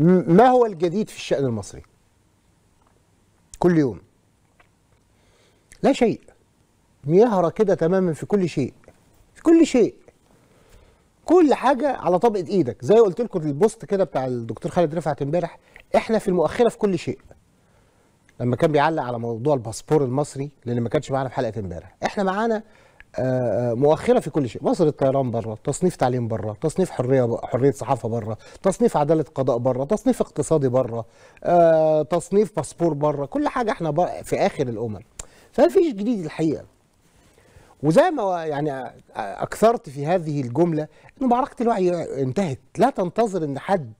ما هو الجديد في الشأن المصري كل يوم لا شيء ميهرة كده تماما في كل شيء في كل شيء كل حاجة على طبقة ايدك زي قلت لكم البوست كده بتاع الدكتور خالد رفعت امبارح احنا في المؤخرة في كل شيء لما كان بيعلق على موضوع الباسبور المصري لان ما كانش معانا في حلقة امبارح احنا معانا مؤخره في كل شيء مصر الطيران بره تصنيف تعليم بره تصنيف حريه حريه صحافه بره تصنيف عداله قضاء بره تصنيف اقتصادي بره آه، تصنيف باسبور بره كل حاجه احنا في اخر الامم فما فيش جديد الحقيقه وزي ما يعني اكثرت في هذه الجمله ان معركه الوعي انتهت لا تنتظر ان حد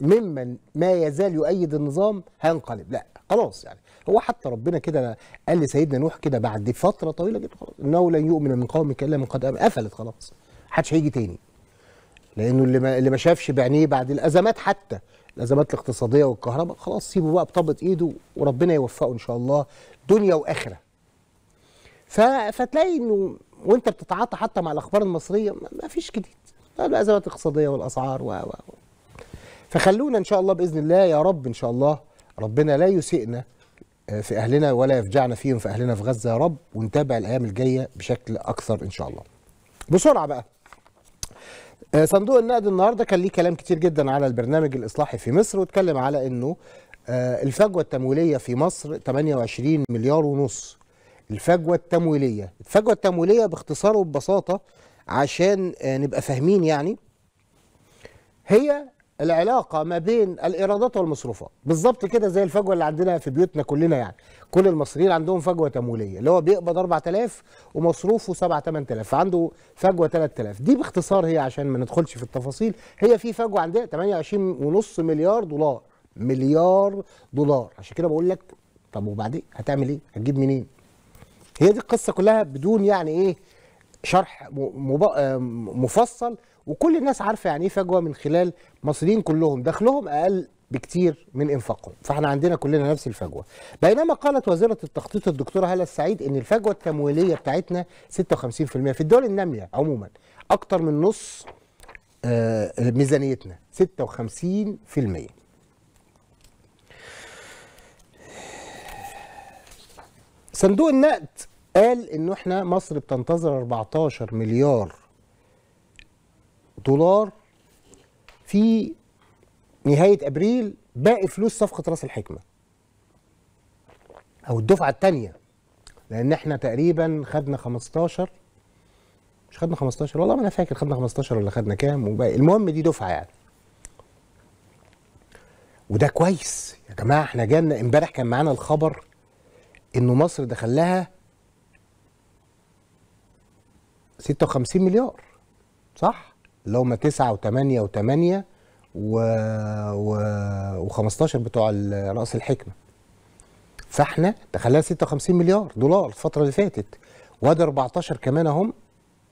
ممن ما يزال يؤيد النظام هينقلب لا خلاص يعني هو حتى ربنا كده قال لسيدنا نوح كده بعد فتره طويله جدا خلاص انه لن يؤمن من قومك الا من قد قفلت خلاص محدش هيجي تاني لانه اللي ما اللي ما شافش بعينيه بعد الازمات حتى الازمات الاقتصاديه والكهرباء خلاص سيبه بقى بطبط ايده وربنا يوفقه ان شاء الله دنيا واخره ف... فتلاقي انه وانت بتتعاطى حتى مع الاخبار المصريه ما فيش جديد الازمات الاقتصاديه والاسعار و و فخلونا ان شاء الله باذن الله يا رب ان شاء الله ربنا لا يسيئنا آه، في اهلنا ولا يفجعنا فيهم في اهلنا في غزه يا رب ونتابع الايام الجايه بشكل اكثر ان شاء الله. بسرعه بقى. آه، صندوق النقد النهارده كان ليه كلام كتير جدا على البرنامج الاصلاحي في مصر واتكلم على انه آه، الفجوه التمويليه في مصر 28 مليار ونص. الفجوه التمويليه، الفجوه التمويليه باختصار وببساطه عشان نبقى فاهمين يعني هي العلاقه ما بين الايرادات والمصروفات بالظبط كده زي الفجوه اللي عندنا في بيوتنا كلنا يعني كل المصريين عندهم فجوه تمويليه اللي هو بيقبض 4000 ومصروفه 7 8000 فعنده فجوه 3000 دي باختصار هي عشان ما ندخلش في التفاصيل هي في فجوه عندنا 28 ونص مليار دولار مليار دولار عشان كده بقول لك طب وبعدين هتعمل ايه هتجيب منين هي دي القصه كلها بدون يعني ايه شرح آه، مفصل وكل الناس عارفه يعني ايه فجوه من خلال مصريين كلهم دخلهم اقل بكتير من انفاقهم فاحنا عندنا كلنا نفس الفجوه بينما قالت وزيره التخطيط الدكتوره هلا السعيد ان الفجوه التمويليه بتاعتنا 56% في الدول الناميه عموما اكتر من نص آه، ميزانيتنا 56% صندوق النقد قال انه احنا مصر بتنتظر 14 مليار دولار في نهاية أبريل باقي فلوس صفقة راس الحكمة أو الدفعة الثانية لأن إحنا تقريبا خدنا 15 مش خدنا 15 والله ما أنا فاكر خدنا 15 ولا خدنا كام وباقي المهم دي دفعة يعني وده كويس يا جماعة إحنا جالنا إمبارح كان معانا الخبر إنه مصر دخل لها 56 مليار صح؟ اللي هم 9 و8 و8 و... و... 15 بتوع راس الحكمه فاحنا تخليها 56 مليار دولار الفتره اللي فاتت وادي 14 كمان اهم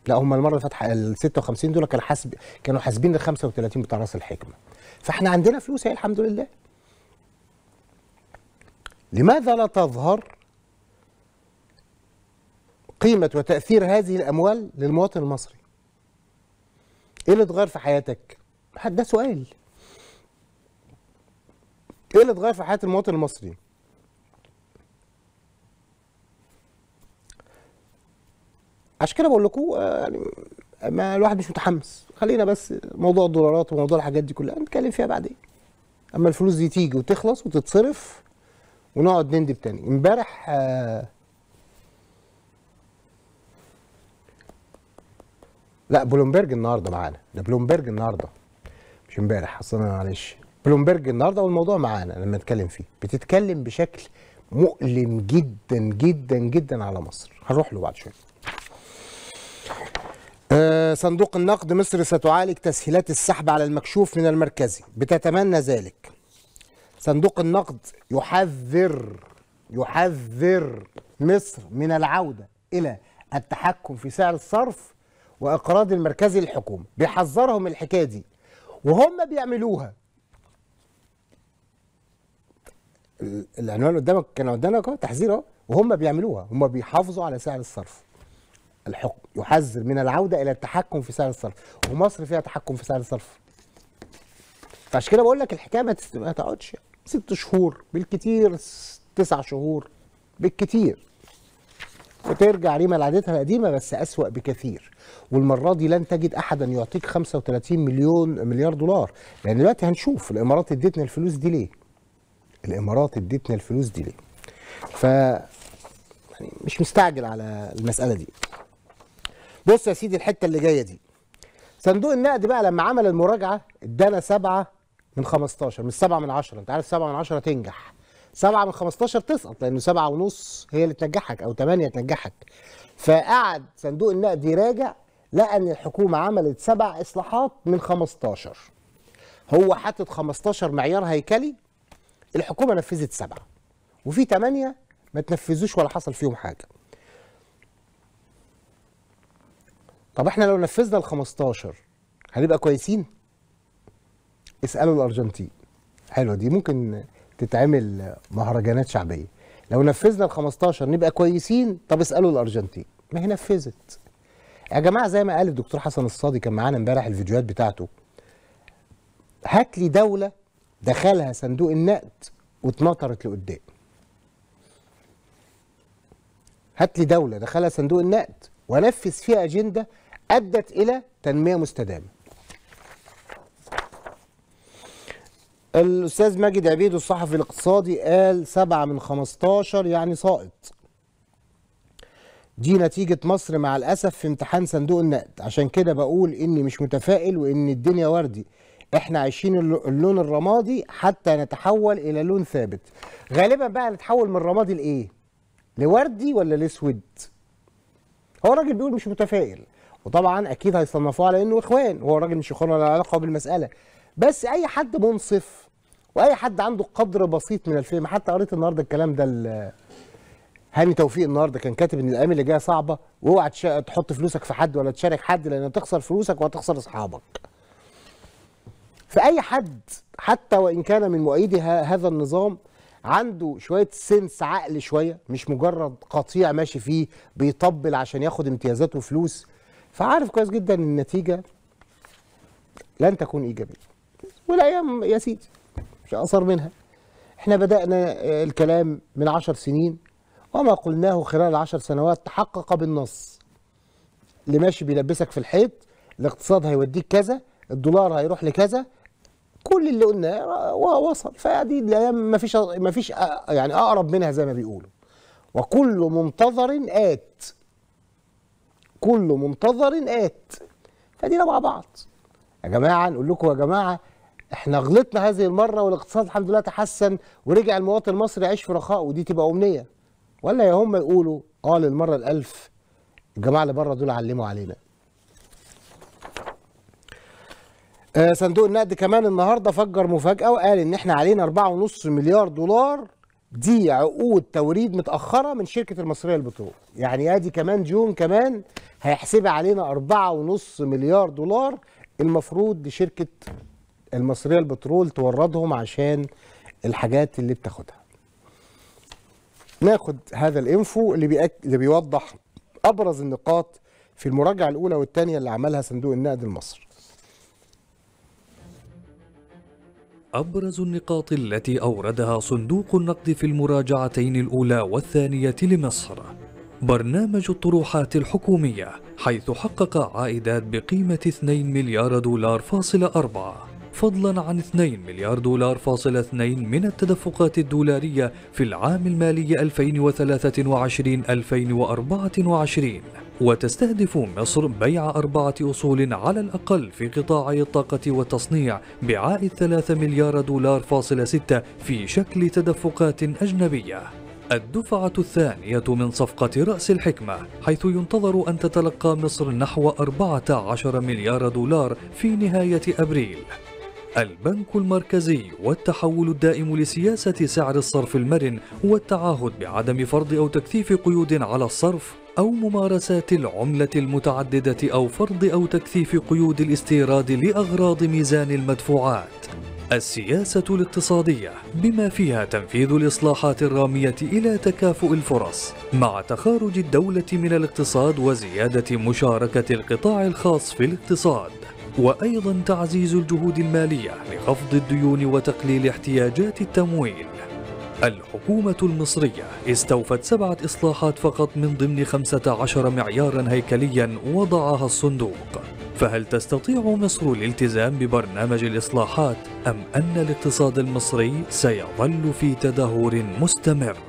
لا هم المره اللي فاتت ال 56 دول كانوا حاسب كانوا حاسبين ال 35 بتاع راس الحكمه فاحنا عندنا فلوس اهي الحمد لله لماذا لا تظهر قيمه وتاثير هذه الاموال للمواطن المصري ايه اللي اتغير في حياتك؟ ده سؤال ايه اللي اتغير في حياه المواطن المصري؟ عشان كده بقول لكم آه، يعني ما الواحد مش متحمس خلينا بس موضوع الدولارات وموضوع الحاجات دي كلها نتكلم فيها بعدين اما الفلوس دي تيجي وتخلص وتتصرف ونقعد نندب تاني امبارح آه لا بلومبرج النهارده معانا ده بلومبرج النهارده مش امبارح اصل انا معلش بلومبرج النهارده والموضوع معانا لما نتكلم فيه بتتكلم بشكل مؤلم جدا جدا جدا على مصر هنروح له بعد شويه آه صندوق النقد مصر ستعالج تسهيلات السحب على المكشوف من المركزي بتتمنى ذلك صندوق النقد يحذر يحذر مصر من العودة إلى التحكم في سعر الصرف واقراض المركزي الحكومي بيحذرهم الحكايه دي وهم بيعملوها العنوان قدامك كان قدامك تحذير اهو وهم بيعملوها هم بيحافظوا على سعر الصرف الحكم يحذر من العوده الى التحكم في سعر الصرف ومصر فيها تحكم في سعر الصرف فعشان كده بقول لك الحكايه ما تقعدش ست شهور بالكتير تسع شهور بالكتير وترجع ريما لعادتها القديمه بس اسوا بكثير والمره دي لن تجد احدا يعطيك 35 مليون مليار دولار لان دلوقتي هنشوف الامارات ادتنا الفلوس دي ليه الامارات ادتنا الفلوس دي ليه ف يعني مش مستعجل على المساله دي بص يا سيدي الحته اللي جايه دي صندوق النقد بقى لما عمل المراجعه ادانا سبعه من 15 مش سبعه من 10 انت عارف سبعه من 10 تنجح 7 من 15 تسقط لان 7 ونص هي اللي تنجحك او 8 تنجحك فقعد صندوق النقد يراجع لقى ان الحكومه عملت سبع اصلاحات من 15 هو حاطط 15 معيار هيكلي الحكومه نفذت سبعه وفي 8 ما تنفذوش ولا حصل فيهم حاجه طب احنا لو نفذنا ال 15 هنبقى كويسين اسالوا الارجنتين حلوه دي ممكن تتعمل مهرجانات شعبيه لو نفذنا ال 15 نبقى كويسين طب اسالوا الارجنتين ما هي نفذت يا جماعه زي ما قال الدكتور حسن الصادي كان معانا امبارح الفيديوهات بتاعته هات لي دوله دخلها صندوق النقد واتنطرت لقدام هات لي دوله دخلها صندوق النقد ونفذ فيها اجنده ادت الى تنميه مستدامه الاستاذ ماجد عبيد الصحفي الاقتصادي قال 7 من 15 يعني ساقط دي نتيجة مصر مع الأسف في امتحان صندوق النقد عشان كده بقول إني مش متفائل وإن الدنيا وردي إحنا عايشين اللون الرمادي حتى نتحول إلى لون ثابت غالبا بقى نتحول من رمادي لإيه؟ لوردي ولا لأسود؟ هو الراجل بيقول مش متفائل وطبعا أكيد هيصنفوه على إنه إخوان هو الراجل مش إخوان ولا علاقة بالمسألة بس أي حد منصف واي حد عنده قدر بسيط من الفهم حتى قريت النهارده الكلام ده هاني توفيق النهارده كان كاتب ان الايام اللي جايه صعبه واوعى تحط فلوسك في حد ولا تشارك حد لان هتخسر فلوسك وهتخسر اصحابك. فاي حد حتى وان كان من مؤيدي هذا النظام عنده شويه سنس عقل شويه مش مجرد قطيع ماشي فيه بيطبل عشان ياخد امتيازات وفلوس فعارف كويس جدا النتيجه لن تكون ايجابيه. والايام يا سيدي مش أقصر منها احنا بدأنا آه، الكلام من عشر سنين وما قلناه خلال عشر سنوات تحقق بالنص اللي ماشي بيلبسك في الحيط الاقتصاد هيوديك كذا الدولار هيروح لكذا كل اللي قلناه وصل فدي الايام ما فيش ما فيش آه، يعني اقرب منها زي ما بيقولوا وكل منتظر آت كل منتظر آت فدينا مع بعض يا جماعه نقول لكم يا جماعه احنا غلطنا هذه المره والاقتصاد الحمد لله تحسن ورجع المواطن المصري يعيش في رخاء ودي تبقى امنيه ولا يا هم يقولوا اه للمره الالف الجماعه اللي بره دول علموا علينا آه صندوق النقد كمان النهارده فجر مفاجاه وقال ان احنا علينا 4.5 مليار دولار دي عقود توريد متاخره من شركه المصريه للبترول يعني ادي كمان جون كمان هيحسب علينا 4.5 مليار دولار المفروض لشركه المصريه البترول توردهم عشان الحاجات اللي بتاخدها ناخد هذا الانفو اللي, بيأك... اللي بيوضح ابرز النقاط في المراجعه الاولى والثانيه اللي عملها صندوق النقد المصري أبرز النقاط التي أوردها صندوق النقد في المراجعتين الأولى والثانية لمصر برنامج الطروحات الحكومية حيث حقق عائدات بقيمة 2 مليار دولار فاصل 4 فضلا عن 2 مليار دولار فاصل 2 من التدفقات الدولارية في العام المالي 2023-2024 وتستهدف مصر بيع أربعة أصول على الأقل في قطاع الطاقة والتصنيع بعائد 3 مليار دولار فاصل 6 في شكل تدفقات أجنبية الدفعة الثانية من صفقة رأس الحكمة حيث ينتظر أن تتلقى مصر نحو 14 مليار دولار في نهاية أبريل البنك المركزي والتحول الدائم لسياسة سعر الصرف المرن والتعهد بعدم فرض أو تكثيف قيود على الصرف أو ممارسات العملة المتعددة أو فرض أو تكثيف قيود الاستيراد لأغراض ميزان المدفوعات السياسة الاقتصادية بما فيها تنفيذ الإصلاحات الرامية إلى تكافؤ الفرص مع تخارج الدولة من الاقتصاد وزيادة مشاركة القطاع الخاص في الاقتصاد وأيضا تعزيز الجهود المالية لخفض الديون وتقليل احتياجات التمويل الحكومة المصرية استوفت سبعة إصلاحات فقط من ضمن 15 معيارا هيكليا وضعها الصندوق فهل تستطيع مصر الالتزام ببرنامج الإصلاحات أم أن الاقتصاد المصري سيظل في تدهور مستمر؟